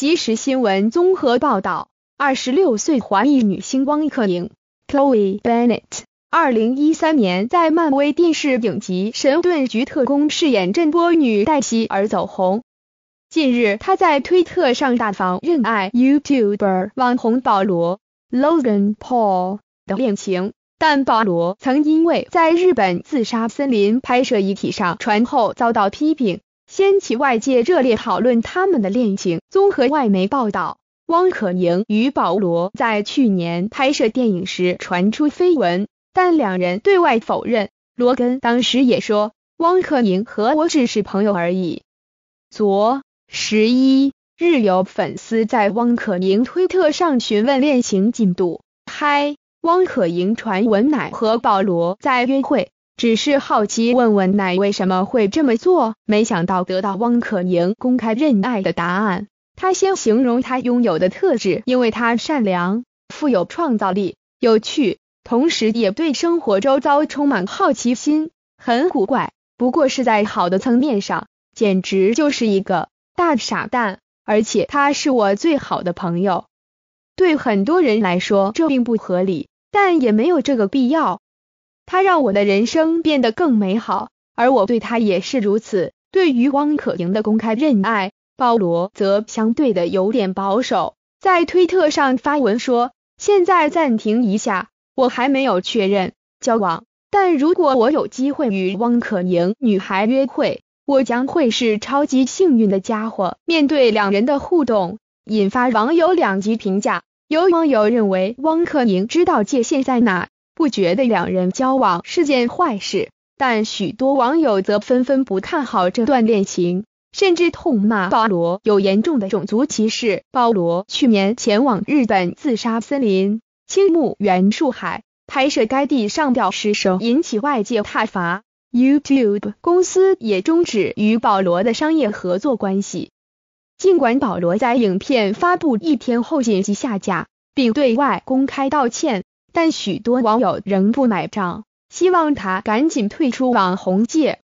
即时新闻综合报道：二十六岁华裔女星汪可宁 c h l o e Bennett） 二零一三年在漫威电视影集《神盾局特工》饰演震波女黛西而走红。近日，她在推特上大方认爱 YouTube r 网红保罗 （Logan Paul） 的恋情，但保罗曾因为在日本自杀森林拍摄遗体上传后遭到批评。掀起外界热烈讨论，他们的恋情。综合外媒报道，汪可宁与保罗在去年拍摄电影时传出绯闻，但两人对外否认。罗根当时也说，汪可宁和我只是朋友而已。昨十一日，有粉丝在汪可宁推特上询问恋情进度，嗨，汪可盈传闻奶和保罗在约会。只是好奇，问问奶为什么会这么做。没想到得到汪可宁公开认爱的答案。他先形容他拥有的特质，因为他善良、富有创造力、有趣，同时也对生活周遭充满好奇心，很古怪。不过是在好的层面上，简直就是一个大傻蛋。而且他是我最好的朋友。对很多人来说，这并不合理，但也没有这个必要。他让我的人生变得更美好，而我对他也是如此。对于汪可盈的公开认爱，保罗则相对的有点保守，在推特上发文说：“现在暂停一下，我还没有确认交往。但如果我有机会与汪可盈女孩约会，我将会是超级幸运的家伙。”面对两人的互动，引发网友两极评价，有网友认为汪可盈知道界限在哪。不觉得两人交往是件坏事，但许多网友则纷纷不看好这段恋情，甚至痛骂保罗有严重的种族歧视。保罗去年前往日本自杀森林青木原树海拍摄该地上吊失手引起外界挞伐。YouTube 公司也终止与保罗的商业合作关系。尽管保罗在影片发布一天后紧急下架，并对外公开道歉。但许多网友仍不买账，希望他赶紧退出网红界。